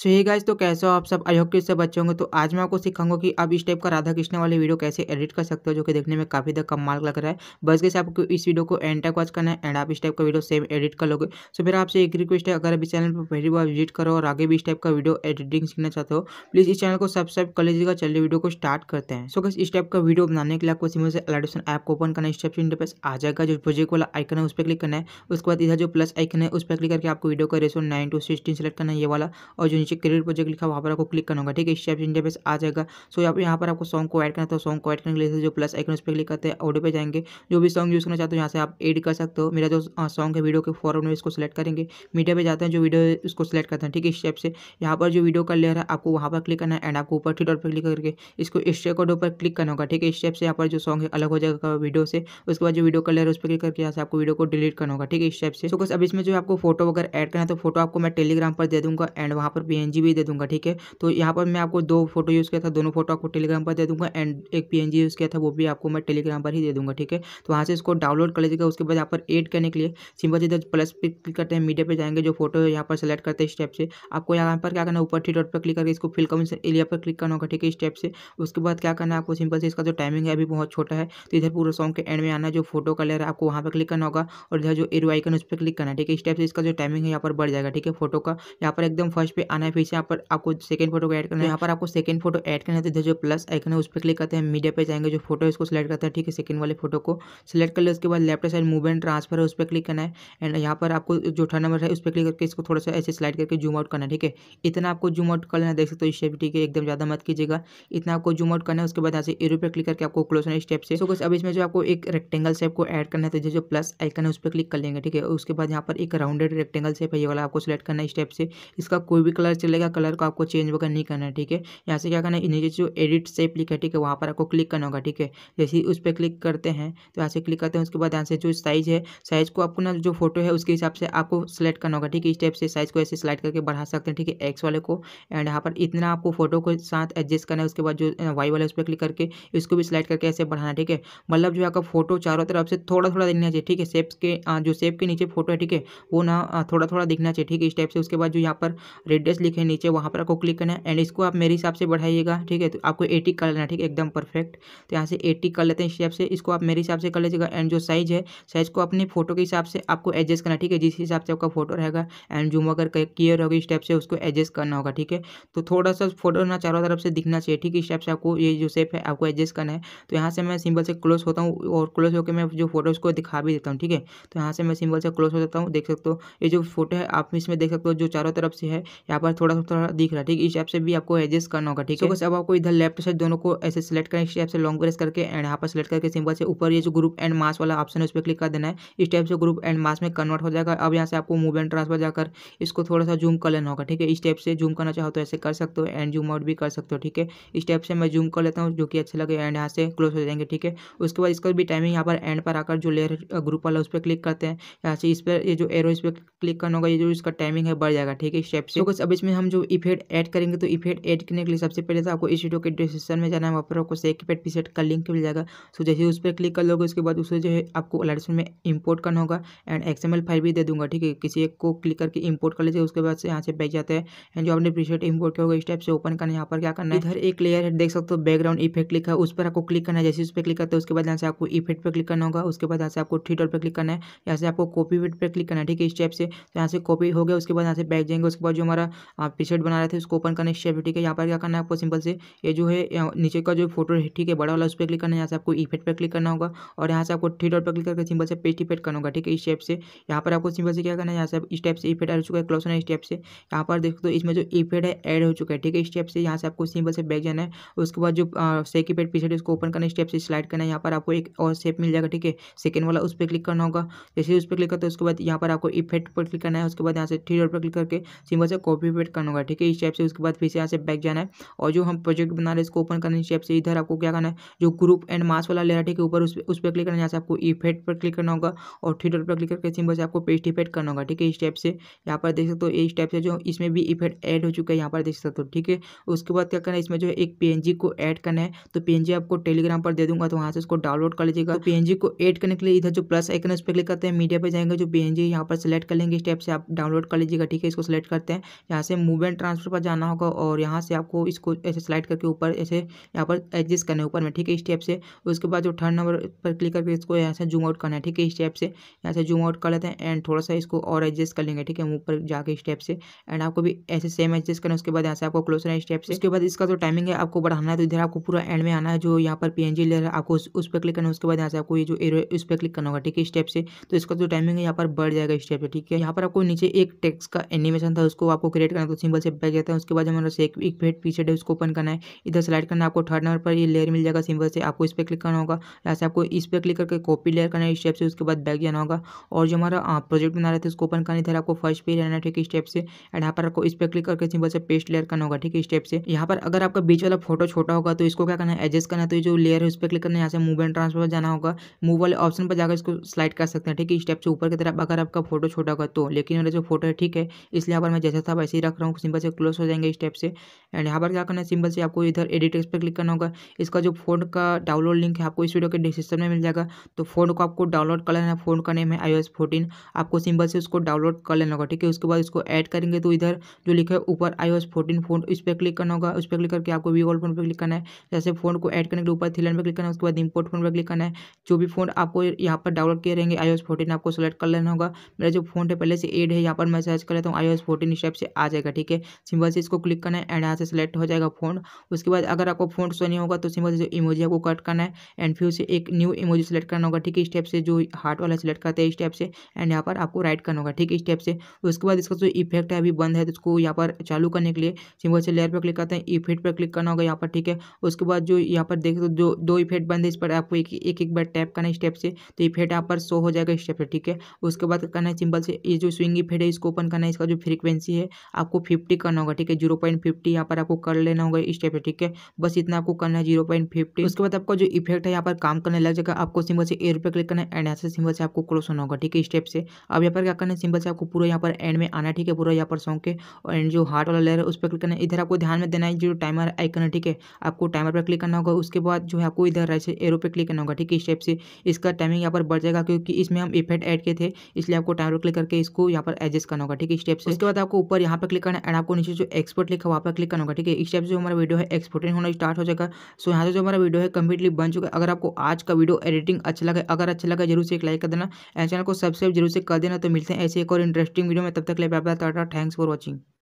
सो ये गाइज तो कैसे हो आप सब आई होप कि बच्चे होंगे तो आज मैं आपको सिखाऊंगा कि आप इस टाइप का राधा कृष्ण वाले वीडियो कैसे एडिट कर सकते हो जो कि देखने में काफ़ी ज़्यादा कम मार्क लग रहा है बस कैसे आपको इस वीडियो को एंड तक वॉच करना है एंड आप इस टाइप का वीडियो सेम एडिट कर लोगे सो मेरा आपसे एक रिक्वेस्ट है अगर अभी चैनल पर पहली बार विजिट करो और आगे भी इस टाइप का वीडियो एडिटिंग सीखना चाहते हो प्लीज़ इस चैनल को सब्सक्राइब कर लीजिएगा चलिए वीडियो को स्टार्ट करते हैं सो गैस इस टाइप का वीडियो बनाने के लिए आपको सिंपल से एलाडेशन ऐप को ओपन करना है इस आ जाएगा जो प्रोजेक्ट वाला आइकन है उस पर क्लिक करना है उसके बाद इधर जो प्लस आइकन है उस पर क्लिक करके आपको वीडियो का ratio nine to sixteen select करना है ये वाला और जो नीचे क्रेडिट प्रोजेक्ट लिखा वहाँ पर आपको क्लिक करना होगा ठीक है इस टाइप से इंटरफेस आ जाएगा सो यहाँ यहाँ पर आपको सॉन्ग को ऐड करना तो सॉन्ग को ऐड करने के लिए जो प्लस आइकन उस पर क्लिक करते हैं ऑडियो पे जाएंगे जो भी सॉन्ग यूज़ करना चाहते हो यहाँ से आप एड कर सकते हो मेरा जो सॉन्ग है वीडियो के फॉरवर्ड में इसको सेलेक्ट करेंगे मीडिया पे जाते हैं जो वीडियो है उसको सेलेक्ट करते हैं ठीक है इस टाइप से यहाँ पर जो वीडियो का लेयर है आपको वहाँ पर क्लिक करना है एंड आपको ऊपर डॉट पर क्लिक करके इसको स्ट्रेकॉर्ड पर क्लिक करना होगा ठीक है इस टाइप से यहाँ पर जो सॉन्ग है अलग हो जाएगा वीडियो से उसके बाद जो वीडियो का लेयर है उस पर क्लिक करके यहाँ से आपको वीडियो को डिलीट करना होगा ठीक है इस टाइप से बस अब इसमें जो आपको फोटो वगैरह ऐड करना है तो फोटो आपको मैं टेलीग्राम पर दे दूँगा एंड वहाँ पर पी भी दे दूंगा ठीक है तो यहाँ पर मैं आपको दो फोटो यूज़ किया था दोनों फोटो आपको टेलीग्राम पर दे दूंगा एंड एक पी यूज़ किया था वो भी आपको मैं टेलीग्राम पर ही दे दूंगा ठीक है तो वहाँ से इसको डाउनलोड कर लीजिएगा उसके बाद यहाँ पर एड करने के लिए सिंपल सीधा प्लस पे क्लिक करते हैं मीडिया पर जाएंगे जो फोटो यहाँ पर सेलेक्ट करते हैं स्टेप से आपको यहाँ पर क्या करना ऊपर थ्री डॉट पर क्लिक करके इसको फिल कमीशन एरिया पर क्लिक करना होगा ठीक है स्टेप से उसके बाद क्या करना है आपको सिंपल से इसका जो टाइमिंग है अभी बहुत छोटा है तो इधर पूरे सॉन्ग के एंड में आना जो फोटो का है आपको वहाँ पर क्लिक करना होगा और इधर जो एरो आइकन उस पर क्लिक करना है ठीक है स्टेप से इसका जो टाइमिंग है यहाँ पर बढ़ जाएगा ठीक है फोटो का यहाँ पर एकदम फर्स्ट पे आना आना है फिर से यहाँ पर आपको सेकंड फोटो को ऐड करना है यहाँ पर आपको सेकंड फोटो ऐड करना है तो जो प्लस आइकन है उस पर क्लिक करते हैं मीडिया पे जाएंगे जो फोटो है उसको सिलेक्ट करते हैं ठीक है सेकंड वाले फोटो को सिलेक्ट कर लिया उसके बाद लेफ्ट साइड मूवमेंट ट्रांसफर है उस पर क्लिक करना है एंड यहाँ पर आपको जो थर्ड नंबर है उस पर क्लिक करके इसको थोड़ा सा ऐसे स्लाइड करके जूम आउट करना है ठीक है इतना आपको जूम आउट कर लेना देख सकते हो इससे ठीक है एकदम ज़्यादा मत कीजिएगा इतना आपको जूम आउट करना है उसके बाद ऐसे एरो पर क्लिक करके आपको क्लोज होना स्टेप से सो अब इसमें जो आपको एक रेक्टेंगल शेप को ऐड करना है तो जो प्लस आइकन है उस पर क्लिक कर लेंगे ठीक है उसके बाद यहाँ पर एक राउंडेड रेक्टेंगल शेप है ये वाला आपको सिलेक्ट करना है स्टेप से इसका कोई भी कलर कलर चलेगा कलर को आपको चेंज वगैरह नहीं करना है ठीक है यहाँ से क्या करना है नीचे जो एडिट सेप लिखा है ठीक है वहाँ पर आपको क्लिक करना होगा ठीक है जैसे ही उस पर क्लिक करते हैं तो यहाँ से क्लिक करते हैं उसके बाद यहाँ से जो साइज़ है साइज़ को आपको ना जो फोटो है उसके हिसाब से आपको सेलेक्ट करना होगा ठीक है इस टाइप से साइज़ को ऐसे सेलेक्ट करके बढ़ा सकते हैं ठीक है एक्स वाले को एंड यहाँ पर इतना आपको फोटो को साथ एडजस्ट करना है उसके बाद जो वाई वाले उस पर क्लिक करके इसको भी सिलेक्ट करके ऐसे बढ़ाना ठीक है मतलब जो आपका फोटो चारों तरफ से थोड़ा थोड़ा दिखना चाहिए ठीक है सेप्स के जो सेप के नीचे फोटो है ठीक है वो ना थोड़ा थोड़ा दिखना चाहिए ठीक है इस टाइप से उसके बाद जो यहाँ पर रेडियस प्लस लिखे नीचे वहाँ पर आपको क्लिक करना है एंड इसको आप मेरे हिसाब से बढ़ाइएगा ठीक है तो आपको एटी कर लेना ठीक है एकदम परफेक्ट तो यहाँ से एटी कर लेते हैं इस हिसाब से इसको आप मेरे हिसाब से कर लीजिएगा एंड जो साइज़ है साइज़ को अपने फोटो के हिसाब से आपको एडजस्ट करना ठीक है जिस हिसाब से आपका फोटो रहेगा एंड जूम अगर क्लियर होगी स्टेप से उसको एडजस्ट करना होगा ठीक है तो थोड़ा सा फोटो ना चारों तरफ से दिखना चाहिए ठीक है स्टेप से आपको ये जो सेप है आपको एडजस्ट करना है तो यहाँ से मैं सिंबल से क्लोज होता हूँ और क्लोज होकर मैं जो फोटो उसको दिखा भी देता हूँ ठीक है तो यहाँ से मैं सिंबल से क्लोज हो जाता हूँ देख सकते हो ये जो फोटो है आप इसमें देख सकते हो जो चारों तरफ से है यहाँ पर पास थोड़ा थोड़ा दिख रहा है ठीक इस टाइप से भी आपको एडजस्ट करना होगा ठीक है so, अब आपको इधर लेफ्ट साइड दोनों को ऐसे सेलेक्ट करें इस टाइप से लॉन्ग प्रेस करके एंड यहाँ पर सेलेक्ट करके सिंपल से ऊपर ये जो ग्रुप एंड मास वाला ऑप्शन है उस पर क्लिक कर देना है इस टाइप से ग्रुप एंड मास में कन्वर्ट हो जाएगा अब यहाँ से आपको मूव एंड ट्रांसफर जाकर इसको थोड़ा सा जूम कर लेना होगा ठीक है इस टाइप से जूम करना चाहो तो ऐसे कर सकते हो एंड जूम आउट भी कर सकते हो ठीक है इस टाइप से मैं जूम कर लेता हूँ जो कि अच्छे लगे एंड यहाँ से क्लोज हो जाएंगे ठीक है उसके बाद इसका भी टाइमिंग यहाँ पर एंड पर आकर जो लेयर ग्रुप वाला उस पर क्लिक करते हैं यहाँ से इस पर ये जो एरो इस पर क्लिक करना होगा ये जो इसका टाइमिंग है बढ़ जाएगा ठीक है इस टाइप से अब इसमें हम जो इफेक्ट ऐड करेंगे तो इफेक्ट ऐड करने के लिए सबसे पहले तो आपको इस वीडियो के डिस्क्रिप्शन में जाना है वहाँ पर आपको सेक इफेक्ट पीसेट का लिंक मिल जाएगा सो जैसे उस पर क्लिक कर लोगे उसके बाद उसे जो है आपको अलर्टमेंट में इम्पोर्ट करना होगा एंड एक्सएमएल फाइल भी दे दूंगा ठीक है किसी एक को क्लिक करके इम्पोर्ट कर लीजिए उसके बाद से यहाँ से बैक जाता है एंड जो आपने प्रीसेट इंपोर्ट किया होगा इस टाइप से ओपन करना है यहाँ पर क्या करना है इधर एक लेयर है देख सकते हो बैकग्राउंड इफेक्ट लिखा है उस पर आपको क्लिक करना है जैसे उस पर क्लिक करते हैं उसके बाद यहाँ से आपको इफेक्ट पर क्लिक करना होगा उसके बाद यहाँ से आपको ट्विटर पर क्लिक करना है यहाँ से आपको कॉपी वेट पर क्लिक करना है ठीक है इस टाइप से तो यहाँ से कॉपी हो गया उसके बाद यहाँ से बैक जाएंगे उसके बाद जो हमारा आप पिछेट बना रहे थे उसको ओपन करने शेप ठीक है यहाँ पर क्या करना है आपको सिंपल से ये जो है नीचे का जो फोटो है ठीक है बड़ा वाला उस पर क्लिक करना है यहाँ से आपको इफेक्ट पर क्लिक करना होगा और यहाँ से आपको थ्री डॉट पर क्लिक करके सिंपल से पेस्ट इफेक्ट करना होगा ठीक है इस शेप से यहाँ पर आपको सिंपल से क्या करना है यहाँ से इस टाइप से इफेक्ट आ चुका है क्लोसन इस टाइप से यहाँ पर देख दो तो इसमें जो इफेक्ट है एड हो चुका है ठीक है इस से यहाँ से आपको सिंपल से बैक जाना है उसके बाद जो सेक इफेक्ट पीछे उसको ओपन करना स्टेप से स्लाइड करना है यहाँ पर आपको एक और शेप मिल जाएगा ठीक है सेकंड वाला उस पर क्लिक करना होगा जैसे उस पर क्लिक करते हैं उसके बाद यहाँ पर आपको इफेक्ट पर क्लिक करना है उसके बाद यहाँ से थ्री डॉट पर क्लिक करके सिंपल से कॉपी एक्टिवेट करना होगा ठीक है इस टाइप से उसके बाद फिर से यहाँ से बैक जाना है और जो हम प्रोजेक्ट बना रहे हैं इसको ओपन करने इस टाइप से इधर आपको क्या करना है जो ग्रुप एंड मास वाला लेयर ठीक है ऊपर उस पर क्लिक करना यहाँ से आपको इफेक्ट पर क्लिक करना होगा और थ्रीडर पर क्लिक करके सिंबल से आपको पेस्ट इफेक्ट करना होगा ठीक है इस टाइप से यहाँ पर देख सकते हो इस टाइप से जो इसमें भी इफेक्ट एड हो चुका है यहाँ पर देख सकते हो ठीक है उसके बाद क्या करना है इसमें जो एक पी को एड करना है तो पी आपको टेलीग्राम पर दे दूंगा तो वहाँ से उसको डाउनलोड कर लीजिएगा तो पी को एड करने के लिए इधर जो प्लस आइकन उस पर क्लिक करते हैं मीडिया पर जाएंगे जो पी एन जी यहाँ पर सेलेक्ट कर लेंगे इस टाइप से आप डाउनलोड कर लीजिएगा ठीक है इसको सेलेक्ट करते हैं यहाँ से मूवमेंट ट्रांसफर पर जाना होगा और यहाँ से आपको इसको ऐसे स्लाइड करके ऊपर ऐसे यहाँ पर एडजस्ट करना है ऊपर में ठीक है स्टेप से उसके बाद जो थर्ड नंबर पर क्लिक करके इसको यहाँ से जूम आउट करना है ठीक है स्टेप से यहाँ से जूम आउट कर लेते हैं एंड थोड़ा सा इसको और एडजस्ट कर लेंगे ठीक है ऊपर जाके स्टेप से एंड आपको भी ऐसे सेम एडजस्ट करना है उसके बाद यहाँ से आपको क्लोज रहना है स्टेप से उसके बाद इसका जो टाइमिंग है आपको बढ़ाना है तो इधर आपको पूरा एंड में आना है जो यहाँ पर पी ले है आपको उस पर क्लिक करना है उसके बाद यहाँ से आपको ये जो एरो उस पर क्लिक करना होगा ठीक है स्टेप से तो इसका जो टाइमिंग है यहाँ पर बढ़ जाएगा स्टेप से ठीक है यहाँ पर आपको नीचे एक टेक्स का एनिमेशन था उसको आपको क्रिएट स्लाइड करना है तो सिंपल से बैक जाता है उसके बाद हमारा से एक, एक पेट पीछे है उसको ओपन करना है इधर स्लाइड करना है आपको थर्ड नंबर पर ये लेयर मिल जाएगा सिंपल से आपको इस पर क्लिक करना होगा लास्ट आपको इस पर क्लिक करके कॉपी लेयर करना है स्टेप से उसके बाद बैक जाना होगा और जो हमारा प्रोजेक्ट हाँ, बना रहे थे उसको ओपन करना इधर आपको फर्स्ट पे रहना ठीक है स्टेप से एंड यहाँ पर आपको इस पर क्लिक करके सिंपल से पेस्ट लेयर करना होगा ठीक है स्टेप से यहाँ पर अगर आपका बीच वाला फोटो छोटा होगा तो इसको क्या करना है एडजस्ट करना तो जो लेयर है उस पर क्लिक करना है यहाँ से मूव एंड ट्रांसफर जाना होगा मूव वाले ऑप्शन पर जाकर इसको स्लाइड कर सकते हैं ठीक है स्टेप से ऊपर की तरफ अगर आपका फोटो छोटा होगा तो लेकिन मेरा जो फोटो है ठीक है इसलिए यहाँ पर मैं जैसा था वैसे ही रख रहा हूँ सिंबल से क्लोज हो जाएंगे इस टाइप से एंड यहाँ पर क्या करना है सिंबल से आपको इधर एडिट पर क्लिक करना होगा इसका जो फोन का डाउनलोड लिंक है आपको इस वीडियो के डिस्क्रिप्शन में मिल जाएगा तो फोन को आपको डाउनलोड कर लेना फोन का नेम है आई एस आपको सिंबल से उसको डाउनलोड कर लेना होगा ठीक है उसके बाद इसको ऐड करेंगे तो इधर जो लिखा है ऊपर आई एस फोर्टीन फोन इस पर क्लिक करना होगा उस पर क्लिक करके आपको वी फोन पर क्लिक करना है जैसे फोन को ऐड करने के ऊपर थ्री पर क्लिक करना है उसके बाद इम्पोर्ट फोन पर क्लिक करना है जो भी फोन आपको यहाँ पर डाउनलोड किए रहेंगे आई एस फोर्टीन आपको सेलेक्ट कर लेना होगा मेरा जो फोन है पहले से एड है यहाँ पर मैं सर्च कर लेता हूँ I O S fourteen step से आ जाएगा ठीक है सिंबल से इसको क्लिक करना है एंड यहाँ से सेलेक्ट हो जाएगा फोन उसके बाद अगर आपको फोन शो नहीं होगा तो सिंबल से जो इमोजी है वो कट करना है एंड फिर उसे एक न्यू इमोजी सेलेक्ट करना होगा ठीक है स्टेप से जो हार्ट वाला सेलेक्ट करते हैं स्टेप से एंड यहाँ पर आपको राइट करना होगा ठीक है स्टेप से उसके बाद इसका जो इफेक्ट है अभी बंद है तो उसको यहाँ पर चालू करने के लिए सिंबल से लेयर पर क्लिक करते हैं इफेक्ट पर क्लिक करना होगा यहाँ पर ठीक है उसके बाद जो यहाँ पर देख दो दो इफेक्ट बंद है इस पर आपको एक एक बार टैप करना है स्टेप से तो इफेक्ट यहाँ पर शो हो जाएगा स्टेप से ठीक है उसके बाद करना है सिंबल से ये जो स्विंग इफेक्ट है इसको ओपन करना है इसका जो फ्रिक्वेंसी है आपको फिफ्टी करना होगा ठीक है जीरो पॉइंट फिफ्टी यहाँ पर आपको कर लेना होगा स्टेप है ठीक है बस इतना आपको करना है जीरो पॉइंट फिफ्टी उसके बाद आपका जो इफेक्ट है यहाँ पर काम करने लग जाएगा आपको सिंबल से ए रुपये क्लिक करना है एंड ऐसे सिंबल से आपको क्लोज होना होगा ठीक है स्टेप से अब यहाँ पर क्या करना है सिंबल से आपको पूरा यहाँ पर एंड में आना ठीक है पूरा यहाँ पर सौंक के और एंड जो हार्ट वाला लेयर है उस पर क्लिक करना है इधर आपको ध्यान में देना है जो टाइमर आइकन है ठीक है आपको टाइमर पर क्लिक करना होगा उसके बाद जो है आपको इधर राइट से एरो पर क्लिक करना होगा ठीक है स्टेप से इसका टाइमिंग यहाँ पर बढ़ जाएगा क्योंकि इसमें हम इफेक्ट ऐड किए थे इसलिए आपको टाइमर क्लिक करके इसको यहाँ पर एडजस्ट करना होगा ठीक है स्टेप से उसके बाद आपको ऊपर यहाँ पर क्लिक करना है एंड आपको नीचे जो एक्सपोर्ट लिखा वहाँ पर क्लिक करना होगा ठीक है इस टाइप से हमारा वीडियो है एक्सपोर्टिंग होना स्टार्ट हो जाएगा सो यहाँ से जो हमारा वीडियो है कंप्लीटली बन चुका है अगर आपको आज का वीडियो एडिटिंग अच्छा लगे अगर अच्छा लगा जरूर से एक लाइक कर देना एंड चैनल को सब्सक्राइब जरूर से कर देना तो मिलते हैं ऐसे एक और इंटरेस्टिंग वीडियो में तब तक ले टाटा थैंक्स फॉर वॉचिंग